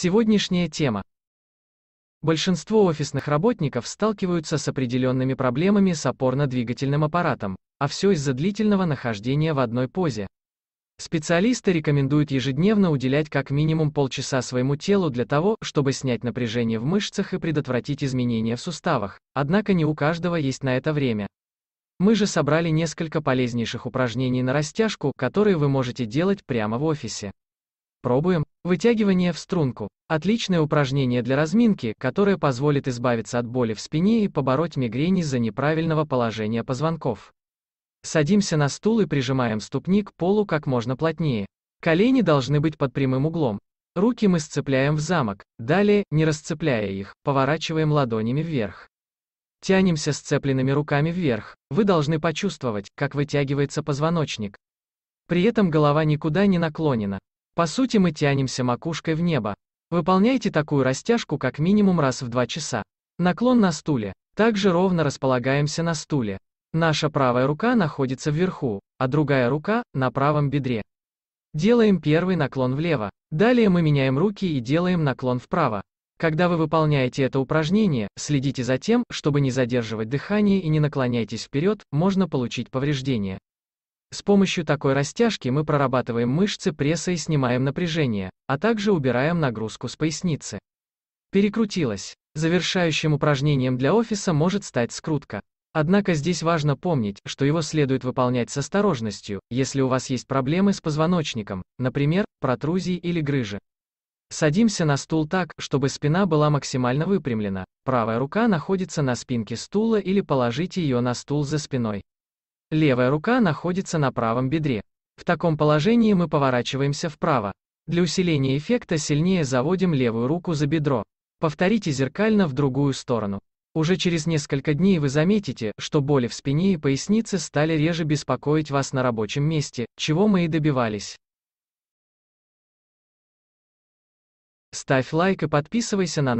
Сегодняшняя тема. Большинство офисных работников сталкиваются с определенными проблемами с опорно-двигательным аппаратом, а все из-за длительного нахождения в одной позе. Специалисты рекомендуют ежедневно уделять как минимум полчаса своему телу для того, чтобы снять напряжение в мышцах и предотвратить изменения в суставах, однако не у каждого есть на это время. Мы же собрали несколько полезнейших упражнений на растяжку, которые вы можете делать прямо в офисе. Пробуем. Вытягивание в струнку. Отличное упражнение для разминки, которое позволит избавиться от боли в спине и побороть мигрень из-за неправильного положения позвонков. Садимся на стул и прижимаем ступни к полу как можно плотнее. Колени должны быть под прямым углом. Руки мы сцепляем в замок, далее, не расцепляя их, поворачиваем ладонями вверх. Тянемся сцепленными руками вверх. Вы должны почувствовать, как вытягивается позвоночник. При этом голова никуда не наклонена. По сути мы тянемся макушкой в небо. Выполняйте такую растяжку как минимум раз в 2 часа. Наклон на стуле. Также ровно располагаемся на стуле. Наша правая рука находится вверху, а другая рука – на правом бедре. Делаем первый наклон влево. Далее мы меняем руки и делаем наклон вправо. Когда вы выполняете это упражнение, следите за тем, чтобы не задерживать дыхание и не наклоняйтесь вперед, можно получить повреждение. С помощью такой растяжки мы прорабатываем мышцы пресса и снимаем напряжение, а также убираем нагрузку с поясницы. Перекрутилась. Завершающим упражнением для офиса может стать скрутка. Однако здесь важно помнить, что его следует выполнять с осторожностью, если у вас есть проблемы с позвоночником, например, протрузии или грыжи. Садимся на стул так, чтобы спина была максимально выпрямлена, правая рука находится на спинке стула или положите ее на стул за спиной. Левая рука находится на правом бедре. В таком положении мы поворачиваемся вправо. Для усиления эффекта сильнее заводим левую руку за бедро. Повторите зеркально в другую сторону. Уже через несколько дней вы заметите, что боли в спине и пояснице стали реже беспокоить вас на рабочем месте, чего мы и добивались. Ставь лайк и подписывайся на нас.